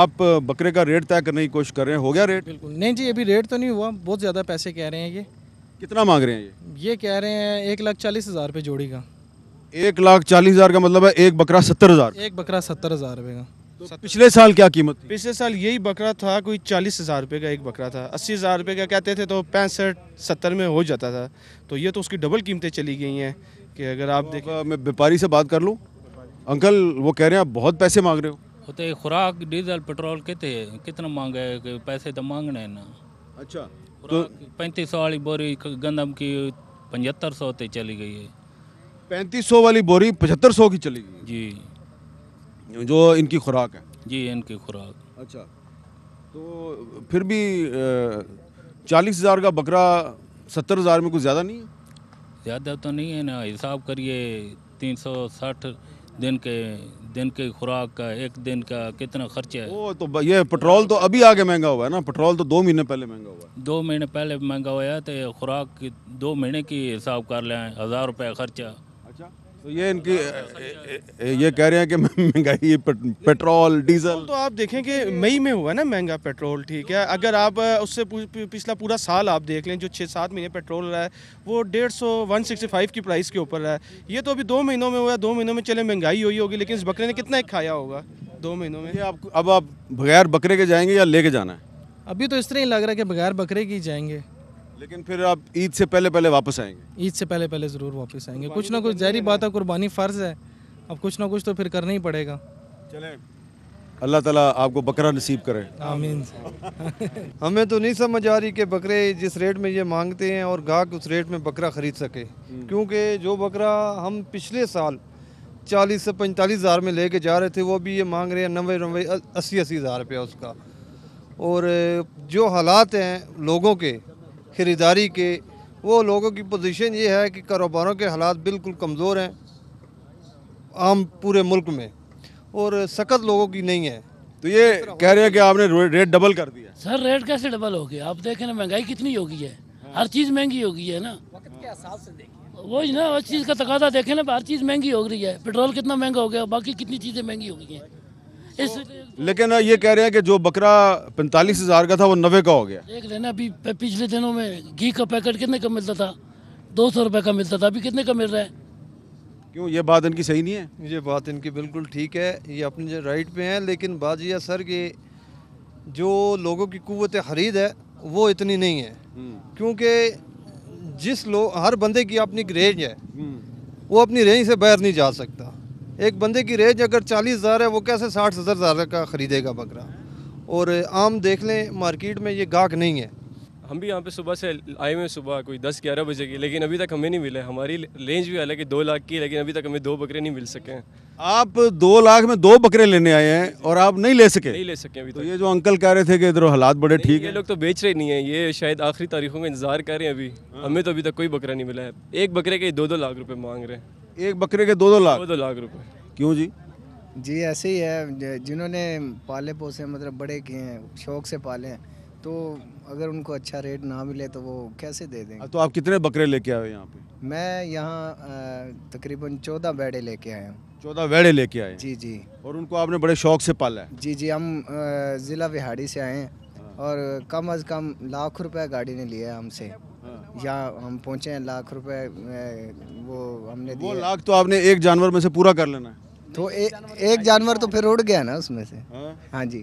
आप बकरे का रेट तय करने की कोशिश कर रहे हैं हो गया रेट बिल्कुल नहीं जी अभी रेट तो नहीं हुआ बहुत ज़्यादा पैसे कह रहे हैं ये कितना मांग रहे हैं ये ये कह रहे हैं एक लाख चालीस हज़ार रुपये जोड़ी का एक लाख चालीस हज़ार का मतलब है एक बकरा सत्तर हज़ार एक बकरा सत्तर हज़ार रुपये का तो पिछले साल क्या कीमत थी? पिछले साल यही बकरा था कोई चालीस हज़ार रुपये का एक बकरा था अस्सी हज़ार रुपये का कहते थे तो पैंसठ सत्तर में हो जाता था तो ये तो उसकी डबल कीमतें चली गई हैं कि अगर आप तो देखें मैं व्यापारी से बात कर लूँ अंकल वो कह रहे हैं आप बहुत पैसे मांग रहे हो होते खुराक डीजल पेट्रोल कितने कितना मांगे कि पैसे तो मांगने ना अच्छा तो पैंतीस सौ वाली बोरी गंदम की पचहत्तर सौ तक चली गई है पैंतीस सौ वाली बोरी पचहत्तर सौ की चली गई जी जो इनकी खुराक है जी इनकी खुराक अच्छा तो फिर भी चालीस हज़ार का बकरा सत्तर हज़ार में कुछ ज़्यादा नहीं है ज़्यादा तो नहीं है ना हिसाब करिए तीन सौ साठ दिन के दिन के खुराक का एक दिन का कितना खर्चा है वो तो ये पेट्रोल तो अभी आगे महंगा हुआ है ना पेट्रोल तो दो महीने पहले महंगा हुआ है दो महीने पहले महंगा हुआ है तो खुराक दो महीने की हिसाब कर लें हज़ार रुपये खर्चा तो ये इनकी ये कह रहे हैं कि महंगाई पेट्रोल डीजल तो आप देखें कि मई में हुआ ना महंगा पेट्रोल ठीक है अगर आप उससे पिछला पूरा साल आप देख लें जो छः सात महीने पेट्रोल रहा है वो डेढ़ सौ वन सिक्सटी फाइव की प्राइस के ऊपर रहा है ये तो अभी दो महीनों में हुआ है दो महीनों में चले महंगाई हुई होगी लेकिन इस बकरे ने कितना एक खाया होगा दो महीनों में आप अब आप बगैर बकरे के जाएंगे या लेके जाना है अभी तो इस तरह ही लग रहा है कि बगैर बकरे के ही जाएंगे लेकिन फिर आप ईद से पहले पहले वापस आएंगे ईद से पहले पहले ज़रूर वापस आएंगे तो कुछ ना तो कुछ जहरी बात है कुर्बानी फ़र्ज़ है अब कुछ ना कुछ तो फिर करना ही पड़ेगा चले अल्लाह ताला आपको बकरा नसीब करे आमीन हमें तो नहीं समझ आ रही कि बकरे जिस रेट में ये मांगते हैं और गाहक उस रेट में बकरा ख़रीद सके हम्म। क्योंकि जो बकरा हम पिछले साल चालीस से पैंतालीस हज़ार में लेके जा रहे थे वो भी ये मांग रहे हैं नबे नब्बे अस्सी अस्सी हज़ार रुपया उसका और जो हालात हैं लोगों के खरीदारी के वो लोगों की पोजीशन ये है कि कारोबारों के हालात बिल्कुल कमज़ोर हैं आम पूरे मुल्क में और सख्त लोगों की नहीं है तो ये कह रहे हैं कि आपने रेट डबल कर दिया सर रेट कैसे डबल हो गया आप देखें ना महंगाई कितनी हो गई है हर चीज़ महंगी हो गई है ना वो वही ना उस चीज़ का तकादा देखें ना हर चीज़ महंगी हो रही है पेट्रोल कितना महंगा हो गया बाकी कितनी चीज़ें महंगी हो गई हैं इस लेकिन ये कह रहे हैं कि जो बकरा पैंतालीस हज़ार का था वो नबे का हो गया देख लेना अभी पिछले दिनों में घी का पैकेट कितने का मिलता था दो सौ रुपये का मिलता था अभी कितने का मिल रहा है क्यों ये बात इनकी सही नहीं है ये बात इनकी बिल्कुल ठीक है ये अपने राइट पे हैं लेकिन बात यह सर कि जो लोगों की कुत ख़रीद है वो इतनी नहीं है हम्म। क्योंकि जिस लोग हर बंदे की अपनी रेंज है हम्म। वो अपनी रेंज से बाहर नहीं जा सकता एक बंदे की रेंज अगर चालीस हज़ार है वो कैसे साठ हज़ार हज़ार का ख़रीदेगा बकरा और आम देख लें मार्केट में ये गाहक नहीं है हम भी यहाँ पे सुबह से आए हुए सुबह कोई दस ग्यारह बजे की लेकिन अभी तक हमें नहीं मिले हमारी रेंज भी हालांकि दो लाख की लेकिन अभी तक हमें दो बकरे नहीं मिल सके हैं आप दो लाख में दो बकरे लेने आए हैं और आप नहीं ले सके नहीं ले सके अभी तो ये जो अंकल कह रहे थे कि इधर हालात बड़े ठीक है लोग तो बेच रहे नहीं है ये शायद आखिरी तारीखों का इंतजार कर रहे हैं अभी हाँ। हमें तो अभी तक कोई बकरा नहीं मिला है एक बकरे के दो दो लाख रुपये मांग रहे हैं एक बकरे के दो दो लाख दो लाख रुपए क्यों जी जी ऐसे ही है जिन्होंने पाले पोसे मतलब बड़े किए हैं शौक से पाले हैं तो अगर उनको अच्छा रेट ना मिले तो वो कैसे दे देंगे तो आप कितने बकरे लेके आए यहाँ पे मैं यहाँ तकरीबन चौदह बेड़े लेके आया हूँ चौदह बैडे लेके आए जी जी और उनको आपने बड़े शौक से पाला है जी जी हम ज़िला विहाड़ी से आए हैं हाँ। और कम अज़ कम लाख रुपया गाड़ी ने लिया है हमसे या हम पहुँचे लाख रुपए वो हमने वो लाख तो आपने एक जानवर में से पूरा कर लेना है तो ए, एक जानवर तो फिर उड़ गया ना उसमें से हाँ, हाँ जी